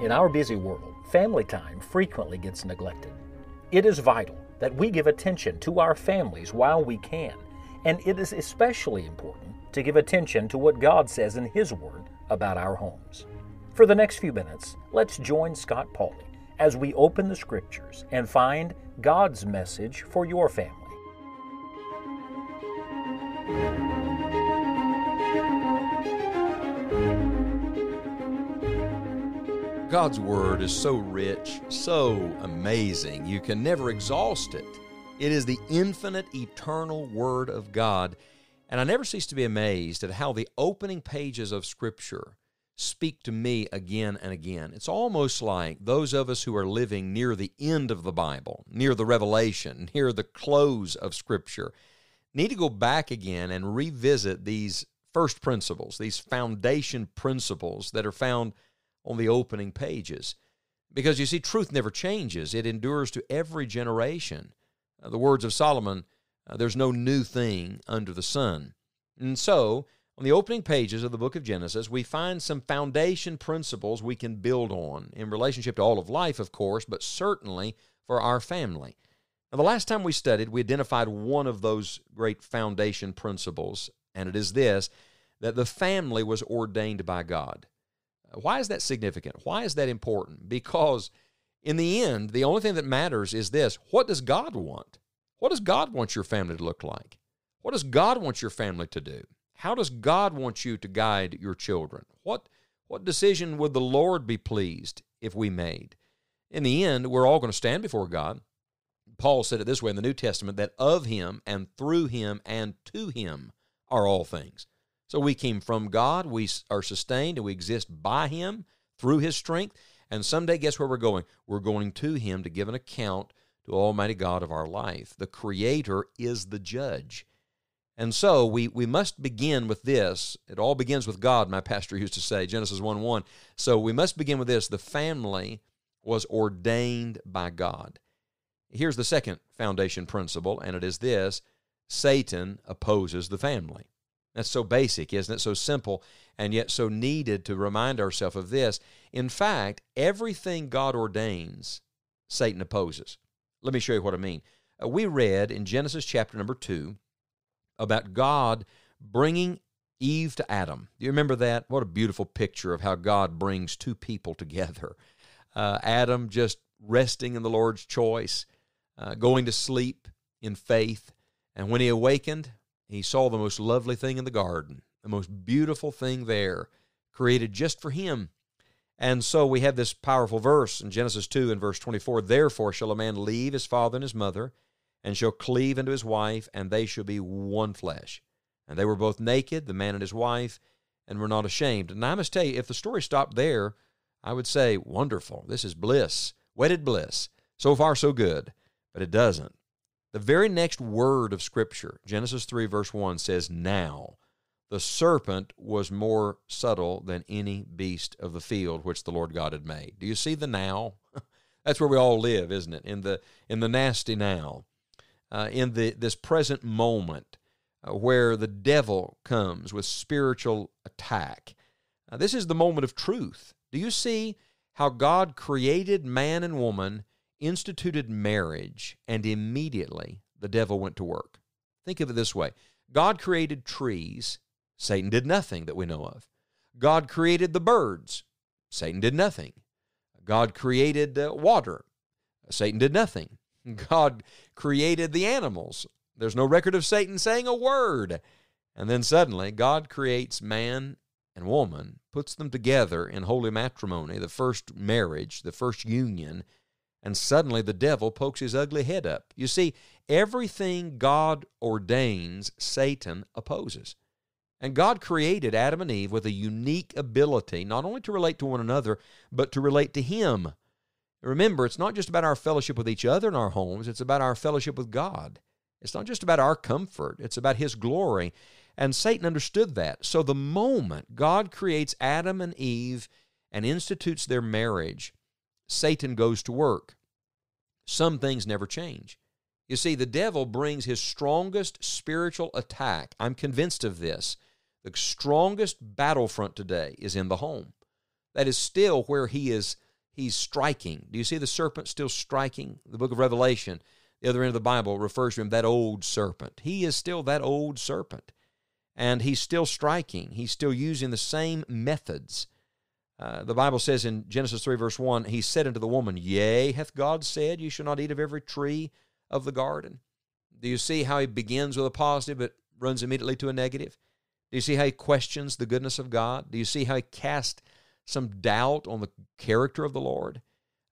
In our busy world, family time frequently gets neglected. It is vital that we give attention to our families while we can, and it is especially important to give attention to what God says in His Word about our homes. For the next few minutes, let's join Scott Pauley as we open the Scriptures and find God's message for your family. God's Word is so rich, so amazing, you can never exhaust it. It is the infinite, eternal Word of God. And I never cease to be amazed at how the opening pages of Scripture speak to me again and again. It's almost like those of us who are living near the end of the Bible, near the Revelation, near the close of Scripture, need to go back again and revisit these first principles, these foundation principles that are found on the opening pages. Because you see, truth never changes, it endures to every generation. Uh, the words of Solomon uh, there's no new thing under the sun. And so, on the opening pages of the book of Genesis, we find some foundation principles we can build on in relationship to all of life, of course, but certainly for our family. Now, the last time we studied, we identified one of those great foundation principles, and it is this that the family was ordained by God. Uh, why is that significant? Why is that important? Because in the end, the only thing that matters is this what does God want? What does God want your family to look like? What does God want your family to do? How does God want you to guide your children? What, what decision would the Lord be pleased if we made? In the end, we're all going to stand before God Paul said it this way in the New Testament that of him and through him and to him are all things. So we came from God, we are sustained, and we exist by him through his strength. And someday, guess where we're going? We're going to him to give an account to Almighty God of our life. The Creator is the judge. And so we, we must begin with this. It all begins with God, my pastor used to say, Genesis 1 1. So we must begin with this. The family was ordained by God. Here's the second foundation principle, and it is this Satan opposes the family. That's so basic, isn't it? So simple, and yet so needed to remind ourselves of this. In fact, everything God ordains, Satan opposes. Let me show you what I mean. Uh, we read in Genesis chapter number 2 about God bringing Eve to Adam. Do you remember that? What a beautiful picture of how God brings two people together. Uh, Adam just resting in the Lord's choice, uh, going to sleep in faith. And when he awakened, he saw the most lovely thing in the garden, the most beautiful thing there, created just for him. And so we have this powerful verse in Genesis 2 and verse 24 Therefore shall a man leave his father and his mother, and shall cleave unto his wife, and they shall be one flesh. And they were both naked, the man and his wife, and were not ashamed. And I must tell you, if the story stopped there, I would say, Wonderful. This is bliss, wedded bliss. So far, so good but it doesn't. The very next word of Scripture, Genesis 3, verse 1, says, Now the serpent was more subtle than any beast of the field which the Lord God had made. Do you see the now? That's where we all live, isn't it? In the, in the nasty now, uh, in the, this present moment uh, where the devil comes with spiritual attack. Now, uh, this is the moment of truth. Do you see how God created man and woman? instituted marriage, and immediately the devil went to work. Think of it this way God created trees, Satan did nothing that we know of. God created the birds, Satan did nothing. God created uh, water, Satan did nothing. God created the animals. There's no record of Satan saying a word. And then suddenly, God creates man and woman, puts them together in holy matrimony, the first marriage, the first union, and suddenly the devil pokes his ugly head up. You see, everything God ordains, Satan opposes. And God created Adam and Eve with a unique ability not only to relate to one another, but to relate to Him. Remember, it's not just about our fellowship with each other in our homes, it's about our fellowship with God. It's not just about our comfort, it's about His glory. And Satan understood that. So the moment God creates Adam and Eve and institutes their marriage, Satan goes to work. Some things never change. You see, the devil brings his strongest spiritual attack. I'm convinced of this. The strongest battlefront today is in the home. That is still where he is he's striking. Do you see the serpent still striking? The book of Revelation, the other end of the Bible refers to him that old serpent. He is still that old serpent. And he's still striking. He's still using the same methods. Uh, the Bible says in Genesis 3, verse 1, He said unto the woman, Yea, hath God said, You shall not eat of every tree of the garden? Do you see how he begins with a positive but runs immediately to a negative? Do you see how he questions the goodness of God? Do you see how he casts some doubt on the character of the Lord?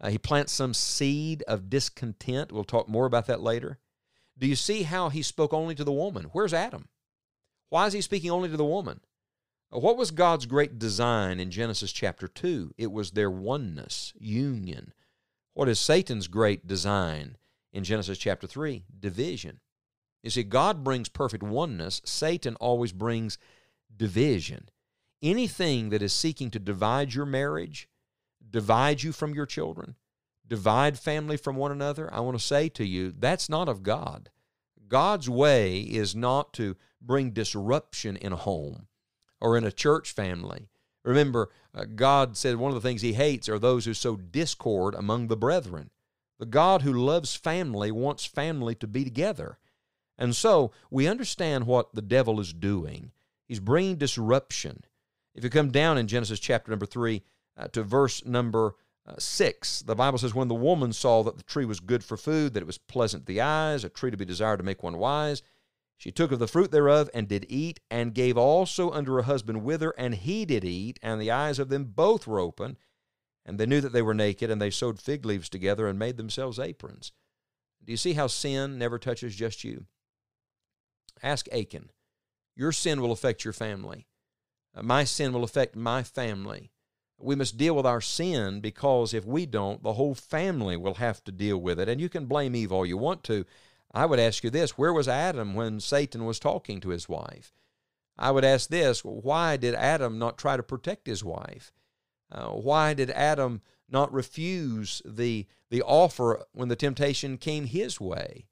Uh, he plants some seed of discontent. We'll talk more about that later. Do you see how he spoke only to the woman? Where's Adam? Why is he speaking only to the woman? What was God's great design in Genesis chapter 2? It was their oneness, union. What is Satan's great design in Genesis chapter 3? Division. You see, God brings perfect oneness, Satan always brings division. Anything that is seeking to divide your marriage, divide you from your children, divide family from one another, I want to say to you, that's not of God. God's way is not to bring disruption in a home or in a church family. Remember, uh, God said one of the things he hates are those who sow discord among the brethren. The God who loves family wants family to be together. And so we understand what the devil is doing. He's bringing disruption. If you come down in Genesis chapter number 3 uh, to verse number uh, 6, the Bible says, When the woman saw that the tree was good for food, that it was pleasant to the eyes, a tree to be desired to make one wise, she took of the fruit thereof and did eat, and gave also unto her husband with her, and he did eat, and the eyes of them both were open. And they knew that they were naked, and they sewed fig leaves together and made themselves aprons. Do you see how sin never touches just you? Ask Achan. Your sin will affect your family. Uh, my sin will affect my family. We must deal with our sin because if we don't, the whole family will have to deal with it. And you can blame Eve all you want to. I would ask you this where was Adam when Satan was talking to his wife? I would ask this why did Adam not try to protect his wife? Uh, why did Adam not refuse the, the offer when the temptation came his way?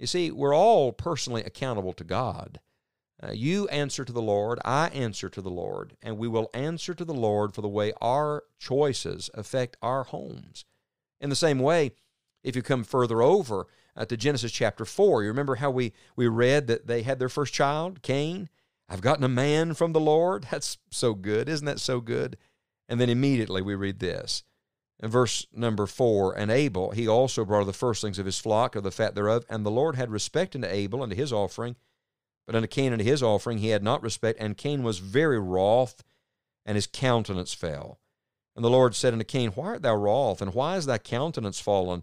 You see, we're all personally accountable to God. Uh, you answer to the Lord, I answer to the Lord, and we will answer to the Lord for the way our choices affect our homes. In the same way, if you come further over uh, to Genesis chapter 4, you remember how we, we read that they had their first child, Cain? I've gotten a man from the Lord. That's so good. Isn't that so good? And then immediately we read this. In verse number 4 And Abel, he also brought the firstlings of his flock, of the fat thereof. And the Lord had respect unto Abel and to his offering, but unto Cain and to his offering he had not respect. And Cain was very wroth, and his countenance fell. And the Lord said unto Cain, Why art thou wroth, and why is thy countenance fallen?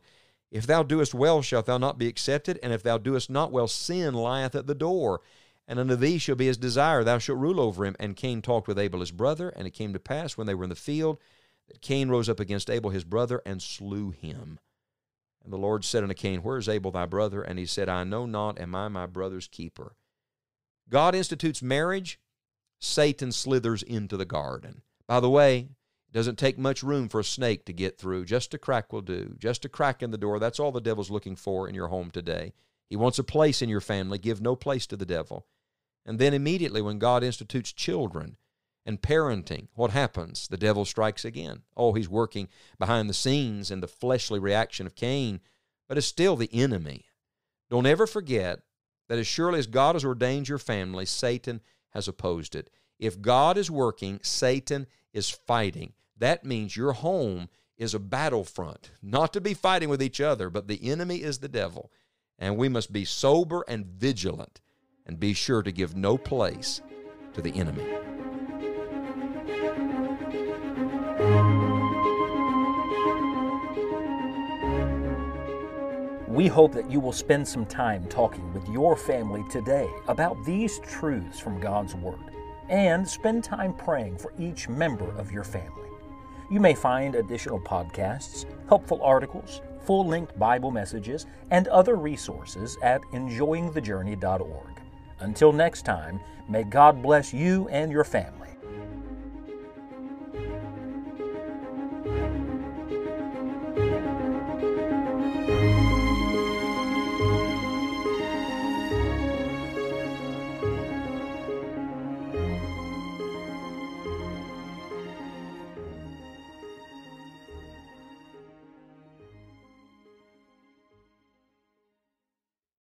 If thou doest well, shalt thou not be accepted, and if thou doest not well, sin lieth at the door. And unto thee shall be his desire, thou shalt rule over him. And Cain talked with Abel his brother, and it came to pass when they were in the field that Cain rose up against Abel his brother and slew him. And the Lord said unto Cain, Where is Abel thy brother? And he said, I know not, am I my brother's keeper? God institutes marriage, Satan slithers into the garden. By the way, it doesn't take much room for a snake to get through. Just a crack will do. Just a crack in the door. That's all the devil's looking for in your home today. He wants a place in your family. Give no place to the devil. And then immediately, when God institutes children and parenting, what happens? The devil strikes again. Oh, he's working behind the scenes in the fleshly reaction of Cain, but it's still the enemy. Don't ever forget that as surely as God has ordained your family, Satan has opposed it. If God is working, Satan is fighting. That means your home is a battlefront, not to be fighting with each other, but the enemy is the devil. And we must be sober and vigilant and be sure to give no place to the enemy. We hope that you will spend some time talking with your family today about these truths from God's Word and spend time praying for each member of your family. You may find additional podcasts, helpful articles, full length Bible messages, and other resources at enjoyingthejourney.org. Until next time, may God bless you and your family